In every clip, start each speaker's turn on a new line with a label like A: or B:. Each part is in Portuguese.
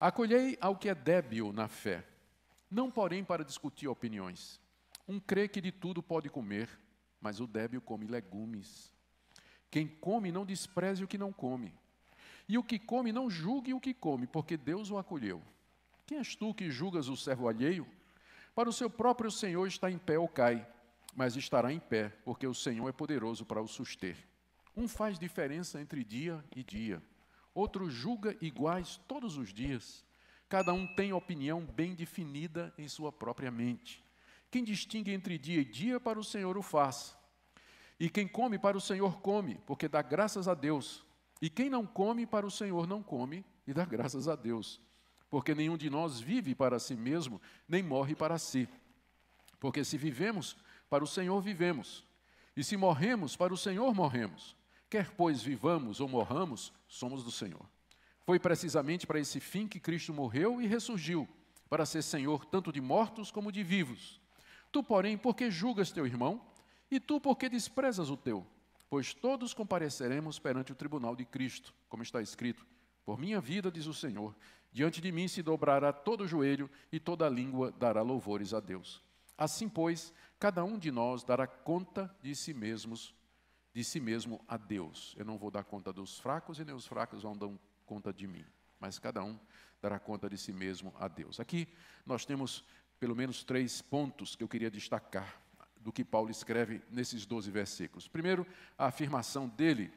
A: Acolhei ao que é débil na fé, não porém para discutir opiniões. Um crê que de tudo pode comer, mas o débil come legumes. Quem come não despreze o que não come. E o que come não julgue o que come, porque Deus o acolheu. Quem és tu que julgas o servo alheio? Para o seu próprio Senhor está em pé ou cai, mas estará em pé, porque o Senhor é poderoso para o suster. Um faz diferença entre dia e dia outro julga iguais todos os dias. Cada um tem opinião bem definida em sua própria mente. Quem distingue entre dia e dia, para o Senhor o faz. E quem come, para o Senhor come, porque dá graças a Deus. E quem não come, para o Senhor não come, e dá graças a Deus. Porque nenhum de nós vive para si mesmo, nem morre para si. Porque se vivemos, para o Senhor vivemos. E se morremos, para o Senhor morremos. Quer pois vivamos ou morramos, somos do Senhor. Foi precisamente para esse fim que Cristo morreu e ressurgiu, para ser Senhor tanto de mortos como de vivos. Tu, porém, porque julgas teu irmão, e tu porque desprezas o teu? Pois todos compareceremos perante o tribunal de Cristo, como está escrito: Por minha vida, diz o Senhor, diante de mim se dobrará todo o joelho e toda língua dará louvores a Deus. Assim, pois, cada um de nós dará conta de si mesmos de si mesmo a Deus. Eu não vou dar conta dos fracos e nem os fracos vão dar conta de mim, mas cada um dará conta de si mesmo a Deus. Aqui nós temos pelo menos três pontos que eu queria destacar do que Paulo escreve nesses 12 versículos. Primeiro, a afirmação dele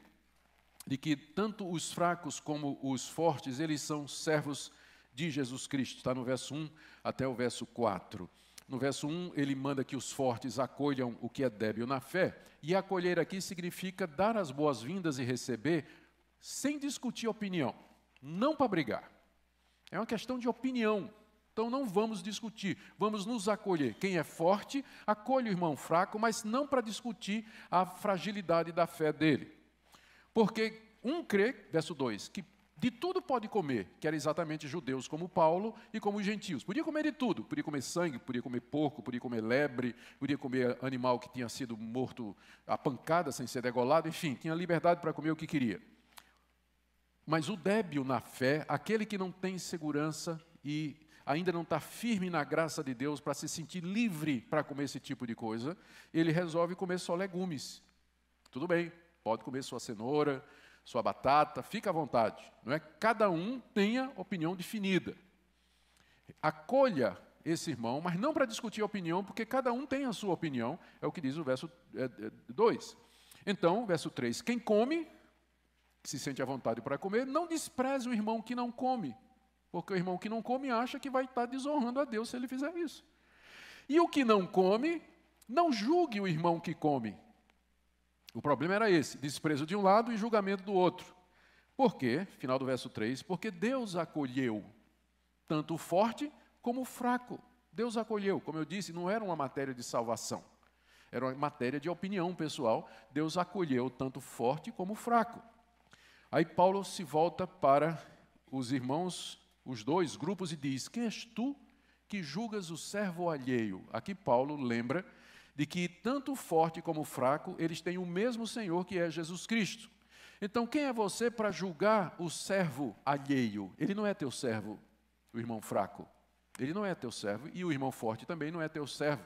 A: de que tanto os fracos como os fortes, eles são servos de Jesus Cristo. Está no verso 1 até o verso 4. No verso 1, ele manda que os fortes acolham o que é débil na fé, e acolher aqui significa dar as boas-vindas e receber sem discutir opinião, não para brigar. É uma questão de opinião. Então não vamos discutir, vamos nos acolher. Quem é forte, acolhe o irmão fraco, mas não para discutir a fragilidade da fé dele. Porque um crê, verso 2, que de tudo pode comer, que era exatamente judeus como Paulo e como os gentios. Podia comer de tudo, podia comer sangue, podia comer porco, podia comer lebre, podia comer animal que tinha sido morto a pancada sem ser degolado, enfim, tinha liberdade para comer o que queria. Mas o débil na fé, aquele que não tem segurança e ainda não está firme na graça de Deus para se sentir livre para comer esse tipo de coisa, ele resolve comer só legumes. Tudo bem, pode comer sua cenoura, sua batata, fica à vontade. Não é? Cada um tenha opinião definida. Acolha esse irmão, mas não para discutir a opinião, porque cada um tem a sua opinião, é o que diz o verso 2. É, é, então, verso 3: Quem come, se sente à vontade para comer, não despreze o irmão que não come, porque o irmão que não come acha que vai estar desonrando a Deus se ele fizer isso. E o que não come, não julgue o irmão que come, o problema era esse: desprezo de um lado e julgamento do outro. Por quê? Final do verso 3: Porque Deus acolheu tanto o forte como o fraco. Deus acolheu, como eu disse, não era uma matéria de salvação, era uma matéria de opinião pessoal. Deus acolheu tanto o forte como o fraco. Aí Paulo se volta para os irmãos, os dois grupos, e diz: Quem és tu que julgas o servo alheio? Aqui Paulo lembra de que tanto forte como fraco, eles têm o mesmo Senhor que é Jesus Cristo. Então, quem é você para julgar o servo alheio? Ele não é teu servo, o irmão fraco. Ele não é teu servo e o irmão forte também não é teu servo.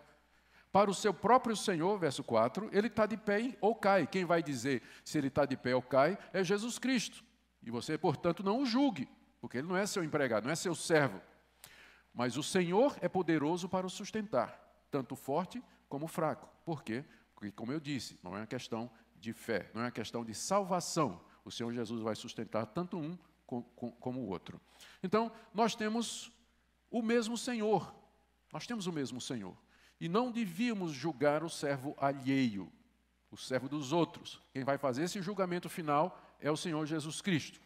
A: Para o seu próprio Senhor, verso 4, ele está de pé ou cai. Quem vai dizer se ele está de pé ou cai é Jesus Cristo. E você, portanto, não o julgue, porque ele não é seu empregado, não é seu servo. Mas o Senhor é poderoso para o sustentar, tanto forte como fraco. Por quê? Porque, como eu disse, não é uma questão de fé, não é uma questão de salvação. O Senhor Jesus vai sustentar tanto um como o outro. Então, nós temos o mesmo Senhor. Nós temos o mesmo Senhor. E não devíamos julgar o servo alheio, o servo dos outros. Quem vai fazer esse julgamento final é o Senhor Jesus Cristo.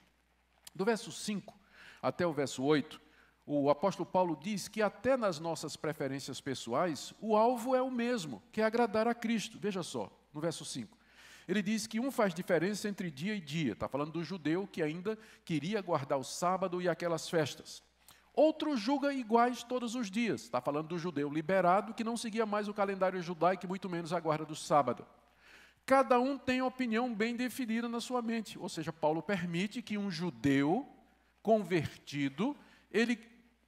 A: Do verso 5 até o verso 8, o apóstolo Paulo diz que até nas nossas preferências pessoais, o alvo é o mesmo, que é agradar a Cristo. Veja só, no verso 5. Ele diz que um faz diferença entre dia e dia. Está falando do judeu que ainda queria guardar o sábado e aquelas festas. Outro julga iguais todos os dias. Está falando do judeu liberado que não seguia mais o calendário judaico e muito menos a guarda do sábado. Cada um tem opinião bem definida na sua mente. Ou seja, Paulo permite que um judeu convertido ele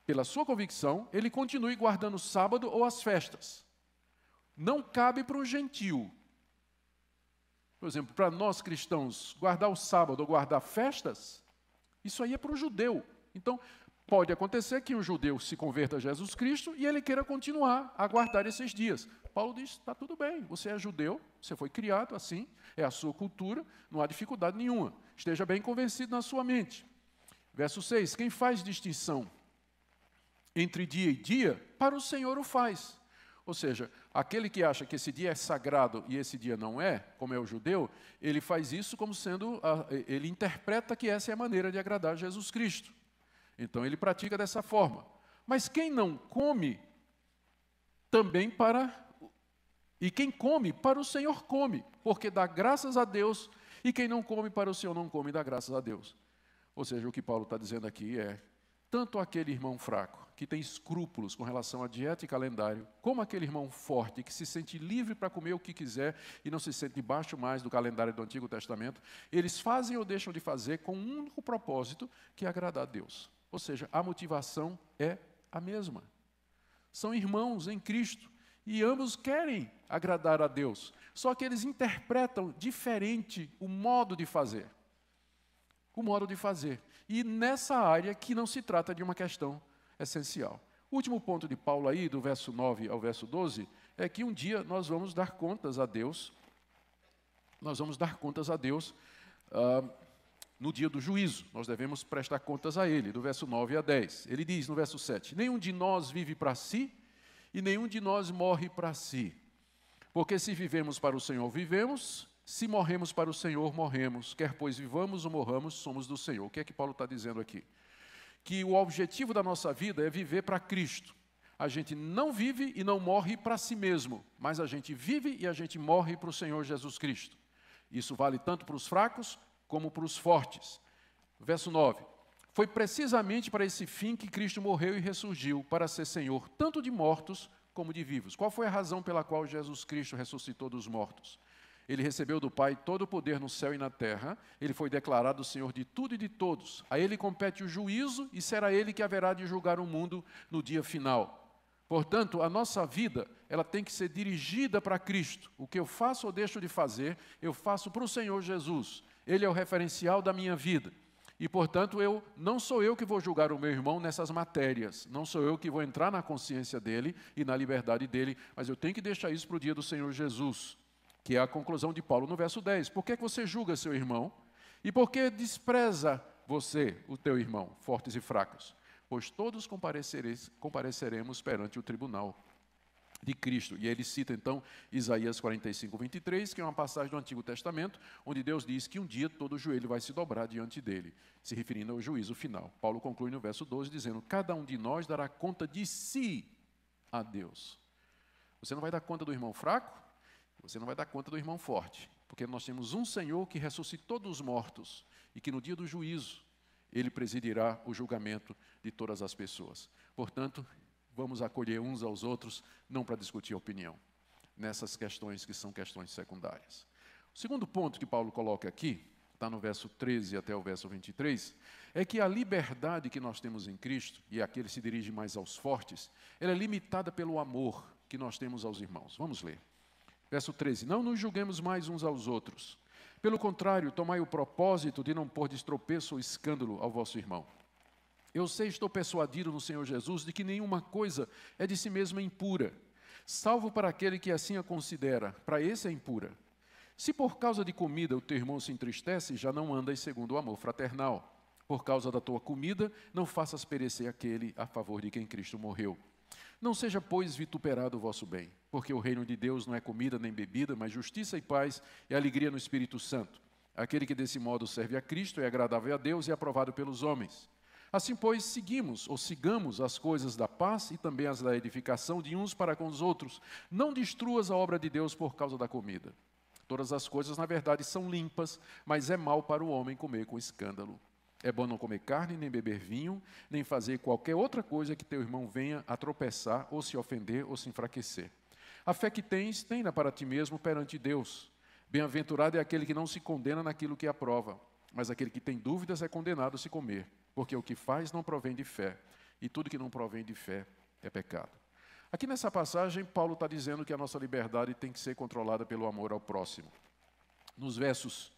A: pela sua convicção, ele continue guardando o sábado ou as festas. Não cabe para um gentil. Por exemplo, para nós cristãos, guardar o sábado ou guardar festas, isso aí é para um judeu. Então, pode acontecer que um judeu se converta a Jesus Cristo e ele queira continuar a guardar esses dias. Paulo diz: está tudo bem, você é judeu, você foi criado assim, é a sua cultura, não há dificuldade nenhuma. Esteja bem convencido na sua mente. Verso 6: Quem faz distinção entre dia e dia, para o Senhor o faz. Ou seja, aquele que acha que esse dia é sagrado e esse dia não é, como é o judeu, ele faz isso como sendo, a, ele interpreta que essa é a maneira de agradar Jesus Cristo. Então ele pratica dessa forma. Mas quem não come, também para. E quem come, para o Senhor come, porque dá graças a Deus, e quem não come, para o Senhor não come, dá graças a Deus. Ou seja, o que Paulo está dizendo aqui é: tanto aquele irmão fraco que tem escrúpulos com relação à dieta e calendário, como aquele irmão forte que se sente livre para comer o que quiser e não se sente debaixo mais do calendário do Antigo Testamento, eles fazem ou deixam de fazer com um único propósito, que é agradar a Deus. Ou seja, a motivação é a mesma. São irmãos em Cristo e ambos querem agradar a Deus, só que eles interpretam diferente o modo de fazer. O modo de fazer. E nessa área que não se trata de uma questão essencial. O último ponto de Paulo aí, do verso 9 ao verso 12, é que um dia nós vamos dar contas a Deus, nós vamos dar contas a Deus ah, no dia do juízo, nós devemos prestar contas a Ele, do verso 9 a 10. Ele diz no verso 7: Nenhum de nós vive para si e nenhum de nós morre para si. Porque se vivemos para o Senhor, vivemos, se morremos para o Senhor, morremos. Quer pois vivamos ou morramos, somos do Senhor. O que é que Paulo está dizendo aqui? que o objetivo da nossa vida é viver para Cristo. A gente não vive e não morre para si mesmo, mas a gente vive e a gente morre para o Senhor Jesus Cristo. Isso vale tanto para os fracos como para os fortes. Verso 9. Foi precisamente para esse fim que Cristo morreu e ressurgiu, para ser Senhor tanto de mortos como de vivos. Qual foi a razão pela qual Jesus Cristo ressuscitou dos mortos? Ele recebeu do Pai todo o poder no céu e na terra. Ele foi declarado Senhor de tudo e de todos. A ele compete o juízo e será ele que haverá de julgar o mundo no dia final. Portanto, a nossa vida, ela tem que ser dirigida para Cristo. O que eu faço ou deixo de fazer, eu faço para o Senhor Jesus. Ele é o referencial da minha vida. E, portanto, eu não sou eu que vou julgar o meu irmão nessas matérias, não sou eu que vou entrar na consciência dele e na liberdade dele, mas eu tenho que deixar isso para o dia do Senhor Jesus que é a conclusão de Paulo no verso 10. Por que, é que você julga seu irmão? E por que despreza você, o teu irmão, fortes e fracos? Pois todos compareceremos perante o tribunal de Cristo. E ele cita então Isaías 45, 23, que é uma passagem do Antigo Testamento, onde Deus diz que um dia todo joelho vai se dobrar diante dele, se referindo ao juízo final. Paulo conclui no verso 12 dizendo: Cada um de nós dará conta de si a Deus. Você não vai dar conta do irmão fraco? Você não vai dar conta do irmão forte, porque nós temos um Senhor que ressuscitou dos mortos e que no dia do juízo ele presidirá o julgamento de todas as pessoas. Portanto, vamos acolher uns aos outros, não para discutir opinião, nessas questões que são questões secundárias. O segundo ponto que Paulo coloca aqui, está no verso 13 até o verso 23, é que a liberdade que nós temos em Cristo, e é aqui ele se dirige mais aos fortes, ela é limitada pelo amor que nós temos aos irmãos. Vamos ler. Verso 13: Não nos julguemos mais uns aos outros. Pelo contrário, tomai o propósito de não pôr destropeço ou escândalo ao vosso irmão. Eu sei, estou persuadido no Senhor Jesus de que nenhuma coisa é de si mesma impura, salvo para aquele que assim a considera, para esse é impura. Se por causa de comida o teu irmão se entristece, já não andas segundo o amor fraternal. Por causa da tua comida, não faças perecer aquele a favor de quem Cristo morreu. Não seja, pois, vituperado o vosso bem, porque o reino de Deus não é comida nem bebida, mas justiça e paz e alegria no Espírito Santo. Aquele que desse modo serve a Cristo é agradável a Deus e é aprovado pelos homens. Assim, pois, seguimos ou sigamos as coisas da paz e também as da edificação de uns para com os outros. Não destruas a obra de Deus por causa da comida. Todas as coisas, na verdade, são limpas, mas é mal para o homem comer com escândalo. É bom não comer carne, nem beber vinho, nem fazer qualquer outra coisa que teu irmão venha a tropeçar, ou se ofender, ou se enfraquecer. A fé que tens, tenha para ti mesmo perante Deus. Bem-aventurado é aquele que não se condena naquilo que aprova, mas aquele que tem dúvidas é condenado a se comer, porque o que faz não provém de fé, e tudo que não provém de fé é pecado. Aqui nessa passagem, Paulo está dizendo que a nossa liberdade tem que ser controlada pelo amor ao próximo. Nos versos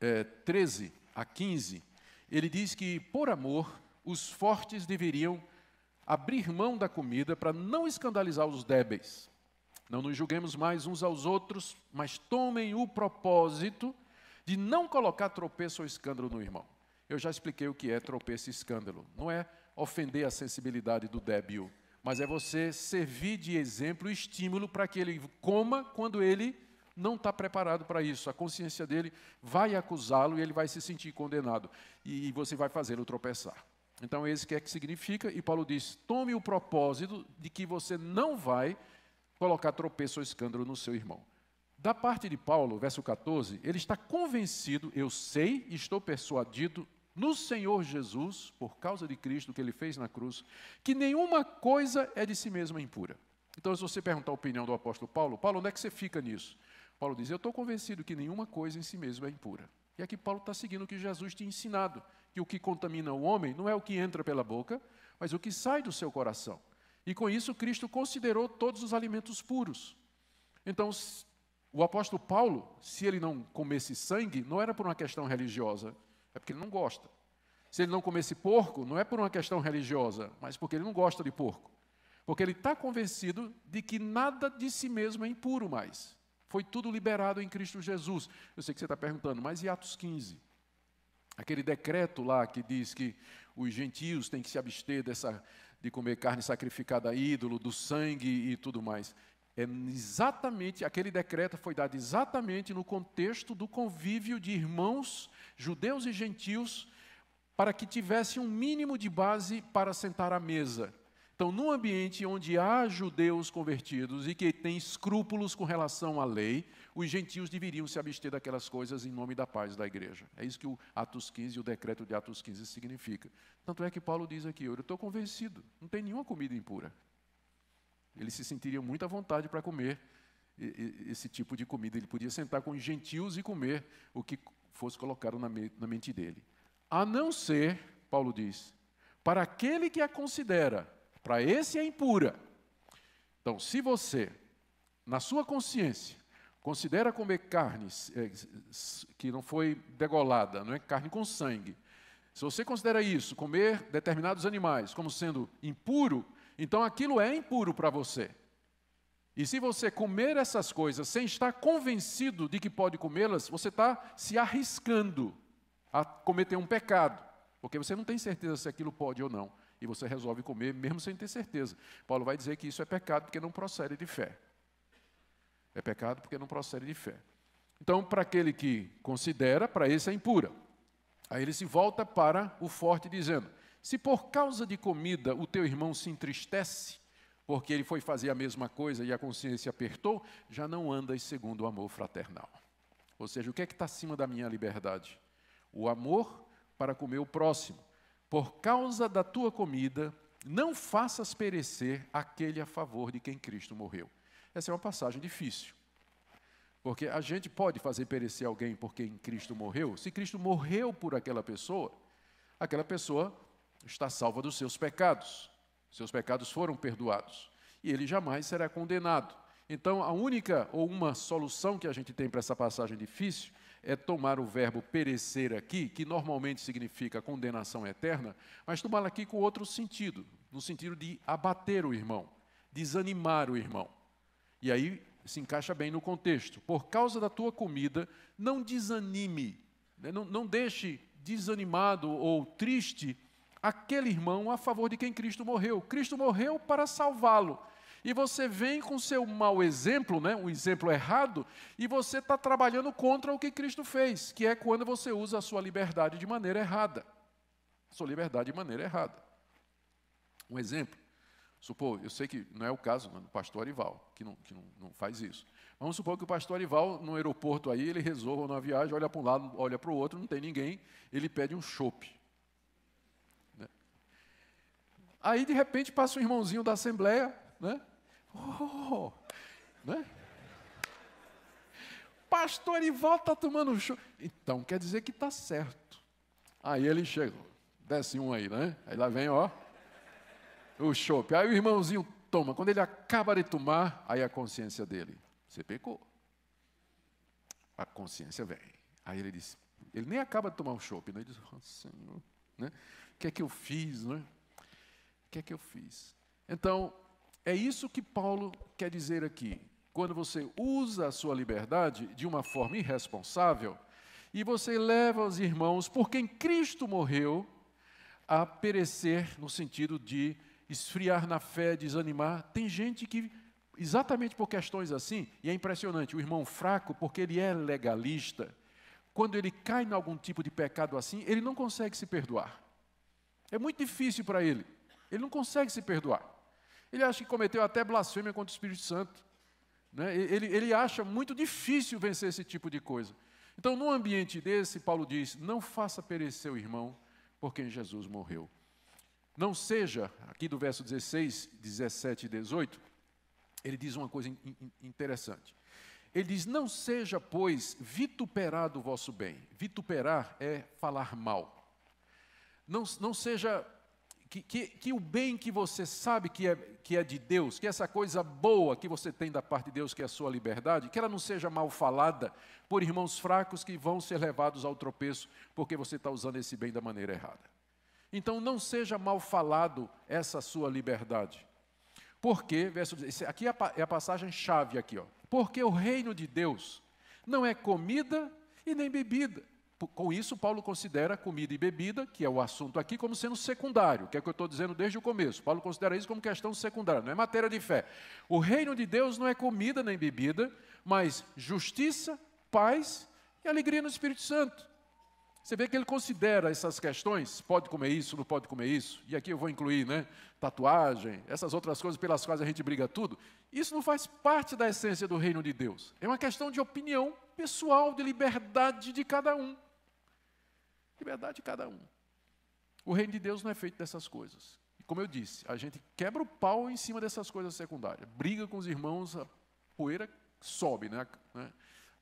A: é, eh, 13 a 15, ele diz que, por amor, os fortes deveriam abrir mão da comida para não escandalizar os débeis. Não nos julguemos mais uns aos outros, mas tomem o propósito de não colocar tropeço ou escândalo no irmão. Eu já expliquei o que é tropeço e escândalo. Não é ofender a sensibilidade do débil, mas é você servir de exemplo e estímulo para que ele coma quando ele não está preparado para isso. A consciência dele vai acusá-lo e ele vai se sentir condenado. E você vai fazê-lo tropeçar. Então, esse é que é que significa, e Paulo diz: tome o propósito de que você não vai colocar tropeço ou escândalo no seu irmão. Da parte de Paulo, verso 14, ele está convencido, eu sei, estou persuadido no Senhor Jesus, por causa de Cristo que ele fez na cruz, que nenhuma coisa é de si mesma impura. Então, se você perguntar a opinião do apóstolo Paulo, Paulo, onde é que você fica nisso? Paulo diz: Eu estou convencido que nenhuma coisa em si mesmo é impura. E aqui Paulo está seguindo o que Jesus tinha ensinado: que o que contamina o homem não é o que entra pela boca, mas o que sai do seu coração. E com isso, Cristo considerou todos os alimentos puros. Então, o apóstolo Paulo, se ele não comesse sangue, não era por uma questão religiosa, é porque ele não gosta. Se ele não comesse porco, não é por uma questão religiosa, mas porque ele não gosta de porco. Porque ele está convencido de que nada de si mesmo é impuro mais. Foi tudo liberado em Cristo Jesus. Eu sei que você está perguntando, mas e Atos 15? Aquele decreto lá que diz que os gentios têm que se abster dessa, de comer carne sacrificada a ídolo, do sangue e tudo mais. É exatamente, aquele decreto foi dado exatamente no contexto do convívio de irmãos, judeus e gentios, para que tivesse um mínimo de base para sentar à mesa. Então, num ambiente onde há judeus convertidos e que têm escrúpulos com relação à lei, os gentios deveriam se abster daquelas coisas em nome da paz da igreja. É isso que o Atos 15, o decreto de Atos 15 significa. Tanto é que Paulo diz aqui: Eu estou convencido, não tem nenhuma comida impura. Ele se sentiria muito à vontade para comer esse tipo de comida. Ele podia sentar com os gentios e comer o que fosse colocado na mente dele. A não ser, Paulo diz, para aquele que a considera para esse é impura. Então, se você, na sua consciência, considera comer carne eh, que não foi degolada, não é carne com sangue, se você considera isso, comer determinados animais, como sendo impuro, então aquilo é impuro para você. E se você comer essas coisas sem estar convencido de que pode comê-las, você está se arriscando a cometer um pecado, porque você não tem certeza se aquilo pode ou não e você resolve comer mesmo sem ter certeza. Paulo vai dizer que isso é pecado porque não procede de fé. É pecado porque não procede de fé. Então, para aquele que considera, para esse é impura. Aí ele se volta para o forte, dizendo: Se por causa de comida o teu irmão se entristece, porque ele foi fazer a mesma coisa e a consciência apertou, já não andas segundo o amor fraternal. Ou seja, o que é que está acima da minha liberdade? O amor para comer o próximo por causa da tua comida, não faças perecer aquele a favor de quem Cristo morreu. Essa é uma passagem difícil. Porque a gente pode fazer perecer alguém por quem Cristo morreu. Se Cristo morreu por aquela pessoa, aquela pessoa está salva dos seus pecados. Seus pecados foram perdoados. E ele jamais será condenado. Então, a única ou uma solução que a gente tem para essa passagem difícil é tomar o verbo perecer aqui, que normalmente significa condenação eterna, mas tomá-lo aqui com outro sentido, no sentido de abater o irmão, desanimar o irmão. E aí se encaixa bem no contexto. Por causa da tua comida, não desanime, né? não, não deixe desanimado ou triste aquele irmão a favor de quem Cristo morreu. Cristo morreu para salvá-lo e você vem com seu mau exemplo, né, um exemplo errado, e você está trabalhando contra o que Cristo fez, que é quando você usa a sua liberdade de maneira errada. Sua liberdade de maneira errada. Um exemplo. Supor, eu sei que não é o caso do pastor Arival, que, não, que não, não faz isso. Vamos supor que o pastor Arival, no aeroporto aí, ele resolva na viagem, olha para um lado, olha para o outro, não tem ninguém, ele pede um chope. Né? Aí, de repente, passa um irmãozinho da Assembleia, né? Oh, né? Pastor Ival está tomando show. Então quer dizer que está certo. Aí ele chega, desce um aí, né? Aí lá vem, ó, o chope. Aí o irmãozinho toma. Quando ele acaba de tomar, aí a consciência dele, você pecou. A consciência vem. Aí ele diz, ele nem acaba de tomar o chope, né? Ele diz, oh, Senhor, né? O que é que eu fiz, né? O que é que eu fiz? Então, é isso que Paulo quer dizer aqui. Quando você usa a sua liberdade de uma forma irresponsável e você leva os irmãos por quem Cristo morreu a perecer no sentido de esfriar na fé, desanimar. Tem gente que exatamente por questões assim, e é impressionante, o irmão fraco, porque ele é legalista, quando ele cai em algum tipo de pecado assim, ele não consegue se perdoar. É muito difícil para ele. Ele não consegue se perdoar. Ele acha que cometeu até blasfêmia contra o Espírito Santo. Né? Ele, ele acha muito difícil vencer esse tipo de coisa. Então, num ambiente desse, Paulo diz: não faça perecer o irmão por quem Jesus morreu. Não seja, aqui do verso 16, 17 e 18, ele diz uma coisa in, interessante. Ele diz: Não seja, pois, vituperado o vosso bem. Vituperar é falar mal. Não, não seja que, que, o bem que você sabe que é, que é de Deus, que é essa coisa boa que você tem da parte de Deus, que é a sua liberdade, que ela não seja mal falada por irmãos fracos que vão ser levados ao tropeço porque você está usando esse bem da maneira errada. Então não seja mal falado essa sua liberdade. Porque, verso 16, aqui é, é a passagem chave aqui, ó. Porque o reino de Deus não é comida e nem bebida com isso, Paulo considera comida e bebida, que é o assunto aqui, como sendo secundário, que é o que eu estou dizendo desde o começo. Paulo considera isso como questão secundária, não é matéria de fé. O reino de Deus não é comida nem bebida, mas justiça, paz e alegria no Espírito Santo. Você vê que ele considera essas questões, pode comer isso, não pode comer isso, e aqui eu vou incluir, né, tatuagem, essas outras coisas pelas quais a gente briga tudo. Isso não faz parte da essência do reino de Deus. É uma questão de opinião pessoal, de liberdade de cada um. Liberdade de cada um. O reino de Deus não é feito dessas coisas. E como eu disse, a gente quebra o pau em cima dessas coisas secundárias. Briga com os irmãos, a poeira sobe né, né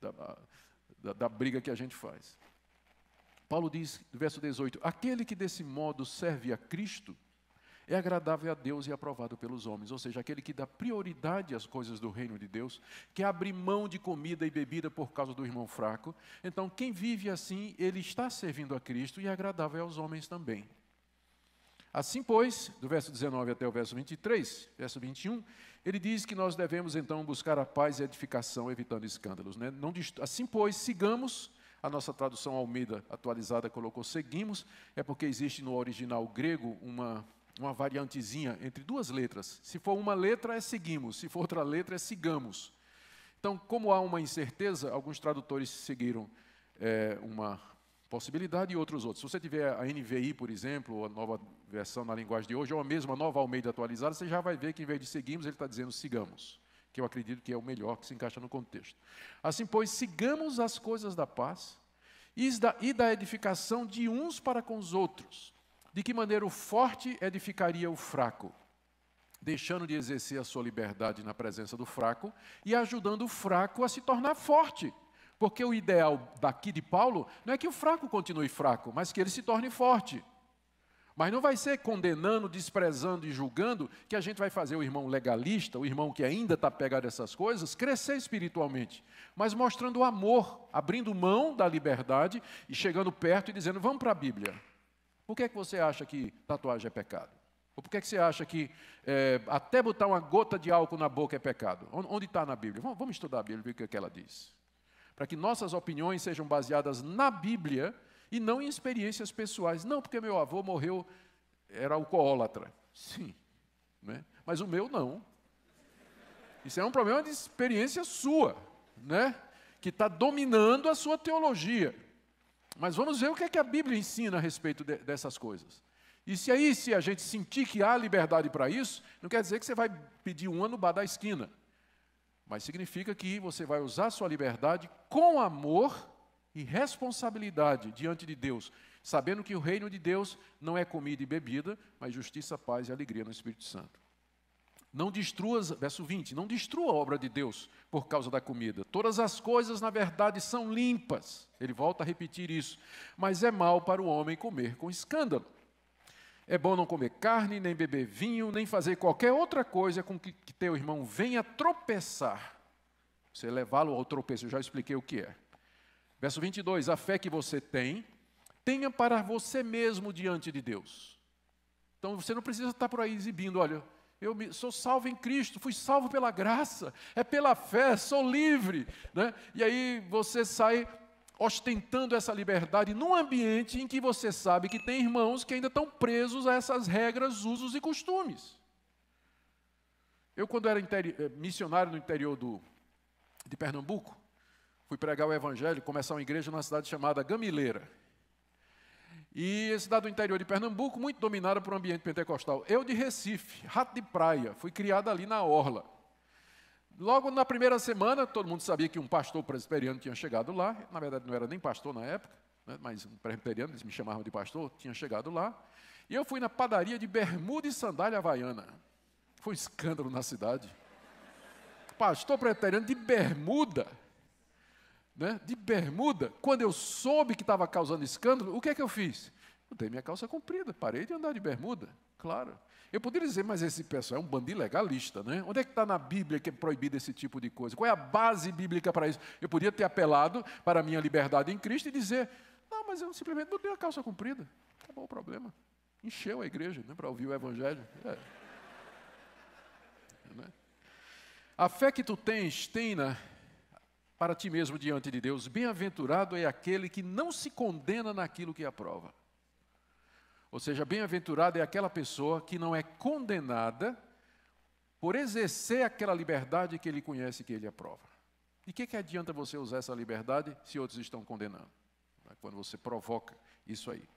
A: da, da, da briga que a gente faz. Paulo diz, verso 18: Aquele que desse modo serve a Cristo é agradável a Deus e aprovado pelos homens, ou seja, aquele que dá prioridade às coisas do reino de Deus, que abre mão de comida e bebida por causa do irmão fraco. Então, quem vive assim, ele está servindo a Cristo e é agradável aos homens também. Assim, pois, do verso 19 até o verso 23, verso 21, ele diz que nós devemos então buscar a paz e a edificação, evitando escândalos. Né? Não, assim, pois, sigamos a nossa tradução Almeida atualizada colocou seguimos, é porque existe no original grego uma uma variantezinha entre duas letras. Se for uma letra, é seguimos, se for outra letra, é sigamos. Então, como há uma incerteza, alguns tradutores seguiram é, uma possibilidade e outros outros. Se você tiver a NVI, por exemplo, a nova versão na linguagem de hoje, ou a mesma nova Almeida atualizada, você já vai ver que em vez de seguimos, ele está dizendo sigamos, que eu acredito que é o melhor que se encaixa no contexto. Assim, pois, sigamos as coisas da paz e da, e da edificação de uns para com os outros de que maneira o forte edificaria o fraco, deixando de exercer a sua liberdade na presença do fraco e ajudando o fraco a se tornar forte. Porque o ideal daqui de Paulo não é que o fraco continue fraco, mas que ele se torne forte. Mas não vai ser condenando, desprezando e julgando que a gente vai fazer o irmão legalista, o irmão que ainda está pegado essas coisas, crescer espiritualmente, mas mostrando o amor, abrindo mão da liberdade e chegando perto e dizendo: vamos para a Bíblia. Por que, é que você acha que tatuagem é pecado? Ou por que, é que você acha que é, até botar uma gota de álcool na boca é pecado? Onde está na Bíblia? Vamos, vamos estudar a Bíblia e ver o que, é que ela diz. Para que nossas opiniões sejam baseadas na Bíblia e não em experiências pessoais. Não, porque meu avô morreu, era alcoólatra. Sim, né? mas o meu não. Isso é um problema de experiência sua, né? que está dominando a sua teologia. Mas vamos ver o que, é que a Bíblia ensina a respeito de, dessas coisas. E se aí, se a gente sentir que há liberdade para isso, não quer dizer que você vai pedir um ano bar da esquina. Mas significa que você vai usar sua liberdade com amor e responsabilidade diante de Deus, sabendo que o reino de Deus não é comida e bebida, mas justiça, paz e alegria no Espírito Santo. Não destrua, verso 20, não destrua a obra de Deus por causa da comida. Todas as coisas, na verdade, são limpas. Ele volta a repetir isso. Mas é mal para o homem comer com escândalo. É bom não comer carne, nem beber vinho, nem fazer qualquer outra coisa com que, que teu irmão venha tropeçar. Você levá-lo ao tropeço, eu já expliquei o que é. Verso 22: A fé que você tem, tenha para você mesmo diante de Deus. Então você não precisa estar por aí exibindo, olha, eu me, sou salvo em Cristo, fui salvo pela graça, é pela fé, sou livre. Né? E aí você sai ostentando essa liberdade num ambiente em que você sabe que tem irmãos que ainda estão presos a essas regras, usos e costumes. Eu, quando era eh, missionário no interior do, de Pernambuco, fui pregar o Evangelho, começar uma igreja numa cidade chamada Gamileira. E a cidade do interior de Pernambuco, muito dominada por um ambiente pentecostal. Eu de Recife, rato de praia, fui criado ali na Orla. Logo na primeira semana, todo mundo sabia que um pastor presbiteriano tinha chegado lá, na verdade não era nem pastor na época, né, mas um presbiteriano, eles me chamavam de pastor, tinha chegado lá. E eu fui na padaria de bermuda e sandália havaiana. Foi um escândalo na cidade. Pastor presbiteriano de bermuda né, de bermuda, quando eu soube que estava causando escândalo, o que é que eu fiz? Eu dei minha calça comprida, parei de andar de bermuda, claro. Eu poderia dizer, mas esse pessoal é um bandido legalista, né? Onde é que está na Bíblia que é proibido esse tipo de coisa? Qual é a base bíblica para isso? Eu podia ter apelado para a minha liberdade em Cristo e dizer, não, mas eu simplesmente não tenho a calça comprida. Acabou o problema. Encheu a igreja né, para ouvir o Evangelho. É. Né? A fé que tu tens, Tina, para ti mesmo diante de Deus. Bem-aventurado é aquele que não se condena naquilo que aprova. Ou seja, bem aventurado é aquela pessoa que não é condenada por exercer aquela liberdade que ele conhece que ele aprova. E o que, que adianta você usar essa liberdade se outros estão condenando? É quando você provoca isso aí.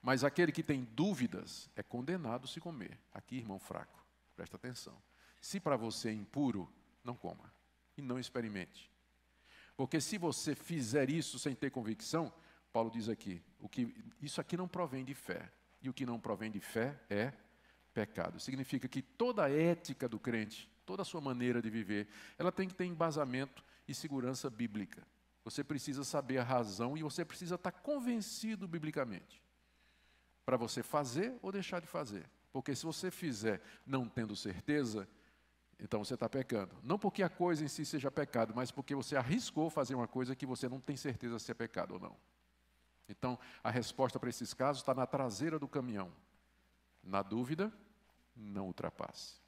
A: Mas aquele que tem dúvidas é condenado se comer. Aqui, irmão fraco, presta atenção. Se para você é impuro, não coma e não experimente. Porque se você fizer isso sem ter convicção, Paulo diz aqui, o que isso aqui não provém de fé. E o que não provém de fé é pecado. Significa que toda a ética do crente, toda a sua maneira de viver, ela tem que ter embasamento e segurança bíblica. Você precisa saber a razão e você precisa estar convencido biblicamente para você fazer ou deixar de fazer. Porque se você fizer não tendo certeza, então você está pecando. Não porque a coisa em si seja pecado, mas porque você arriscou fazer uma coisa que você não tem certeza se é pecado ou não. Então a resposta para esses casos está na traseira do caminhão. Na dúvida, não ultrapasse.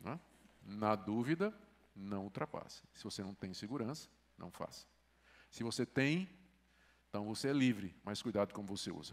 A: Né? Na dúvida, não ultrapasse. Se você não tem segurança, não faça. Se você tem, então você é livre, mas cuidado como você usa.